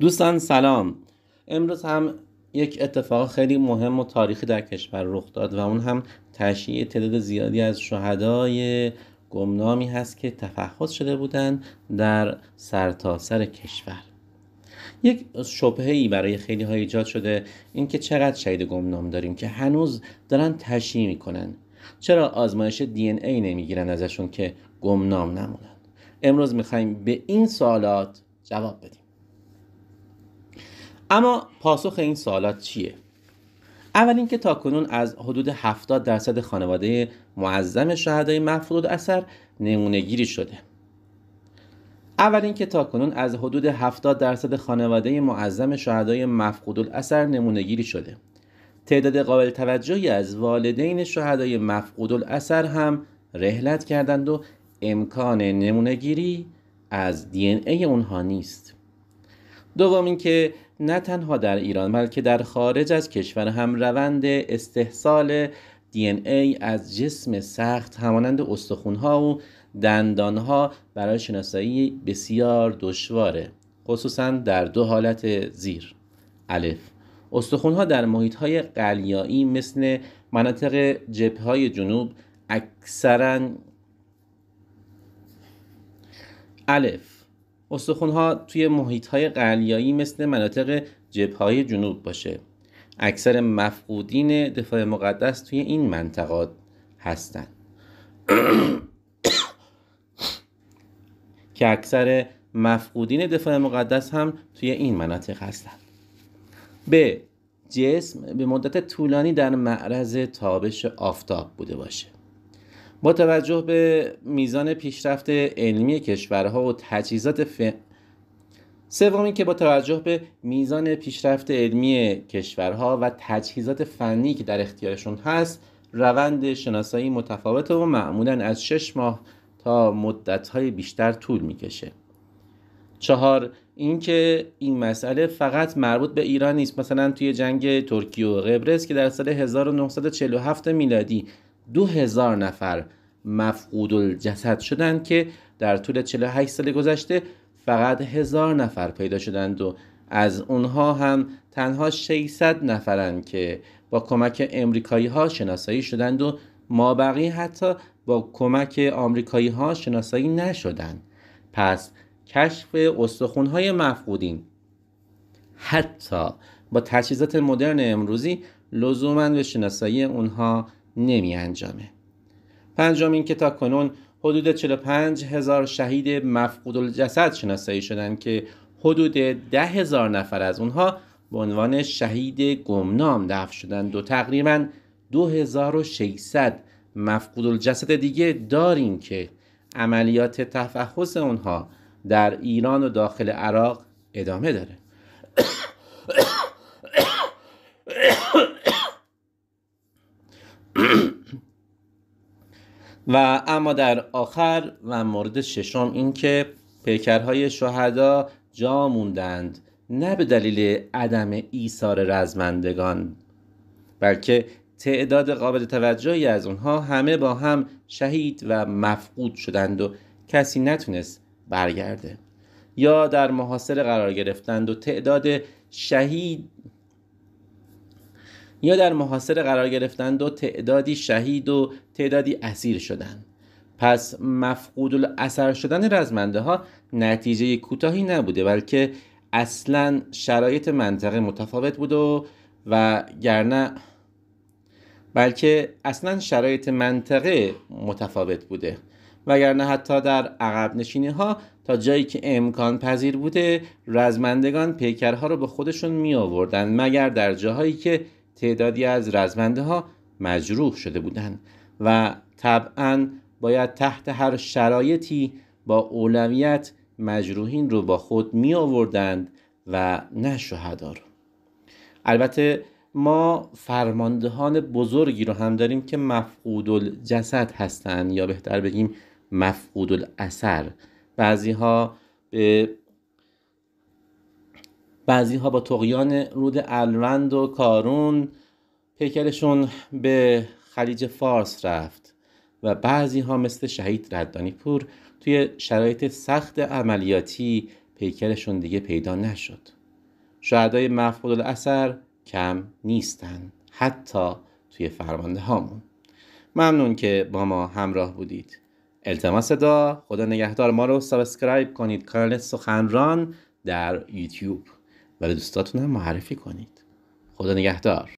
دوستان سلام امروز هم یک اتفاق خیلی مهم و تاریخی در کشور رخ داد و اون هم تشییع تعداد زیادی از شهدای گمنامی هست که تفحص شده بودند در سرتاسر سر کشور یک شبهه ای برای خیلی ها ایجاد شده اینکه چقدر شهید گمنام داریم که هنوز دارن تشییع میکنن چرا آزمایش دی ان ای نمیگیرن ازشون که گمنام نمونن امروز میخوایم به این سوالات جواب بدیم اما پاسخ این سوالات چیه؟ اول اینکه تاکنون از حدود 70 درصد خانواده معظم شهدای مفقود اثر نمونه گیری شده. اول اینکه تاکنون از حدود 70 درصد خانواده معظم شهدای مفقود اثر نمونه گیری شده. تعداد قابل توجهی از والدین شهدای مفقود اثر هم رهلت کردند و امکان گیری از دی ای اونها نیست. دوم اینکه نه تنها در ایران بلکه در خارج از کشور هم روند استحصال ای از جسم سخت همانند استخونها و دندانها برای شناسایی بسیار دشواره خصوصا در دو حالت زیر الف استخونها در محیط های قلیایی مثل مناطق جبه های جنوب اکثرا الف استخونها توی محیط های قلیایی مثل مناطق جبهای جنوب باشه اکثر مفقودین دفاع مقدس توی این منطقات هستند که اکثر مفقودین دفاع مقدس هم توی این مناطق هستند به جسم به مدت طولانی در معرض تابش آفتاب بوده باشه با توجه به میزان پیشرفت علمی کشورها و تجهیزات ف... که با توجه به میزان پیشرفت علمی کشورها و تجهیزات فنی که در اختیارشون هست روند شناسایی متفاوت و معمولا از 6 ماه تا مدتهای بیشتر طول میکشه. چهار اینکه این مسئله فقط مربوط به ایران نیست مثلا توی جنگ ترکیه و قبرس که در سال 1947 میلادی 2000 نفر مفقود الجسد شدند که در طول 48 سال گذشته فقط هزار نفر پیدا شدند و از اونها هم تنها 600 نفرند که با کمک امریکایی ها شناسایی شدند و ما بقیه حتی با کمک آمریکایی ها شناسایی نشدند پس کشف استخون های مفقودین حتی با تجهیزات مدرن امروزی لزوما به شناسایی اونها نمی انجامه پنجمین که تا کنون حدود 45 هزار شهید مفقود الجسد شناسایی شدند که حدود 10 هزار نفر از اونها به عنوان شهید گمنام دفن شدند و تقریبا 2600 مفقود الجسد دیگه داریم که عملیات تفحص اونها در ایران و داخل عراق ادامه داره و اما در آخر و مورد ششم که پیکرهای شهدا جا موندند نه به دلیل عدم ایثار رزمندگان بلکه تعداد قابل توجهی از اونها همه با هم شهید و مفقود شدند و کسی نتونست برگرده یا در محاصره قرار گرفتند و تعداد شهید یا در محاصره قرار گرفتند و تعدادی شهید و تعدادی اسیر شدند پس مفقود اثر شدن رزمنده ها نتیجه کوتاهی نبوده بلکه اصلا شرایط منطقه متفاوت بود و گرنه بلکه اصلا شرایط منطقه متفاوت بوده وگرنه حتی در عقب نشینی ها تا جایی که امکان پذیر بوده رزمندگان پیکرها رو به خودشون می آوردن مگر در جاهایی که تعدادی از رزمنده ها مجروح شده بودند و طبعا باید تحت هر شرایطی با اولویت مجروحین رو با خود می آوردند و نه شهدا البته ما فرماندهان بزرگی رو هم داریم که مفقود الجسد هستند یا بهتر بگیم مفقود الاثر بعضی ها به بعضی ها با تقیان رود الوند و کارون پیکرشون به خلیج فارس رفت و بعضی ها مثل شهید ردانی پور توی شرایط سخت عملیاتی پیکرشون دیگه پیدا نشد شهدای مفقود الاثر کم نیستن حتی توی فرمانده هامون ممنون که با ما همراه بودید التماس دا خدا نگهدار ما رو سابسکرایب کنید کانال سخنران در یوتیوب برای دوستاتون هم معرفی کنید خدا نگهدار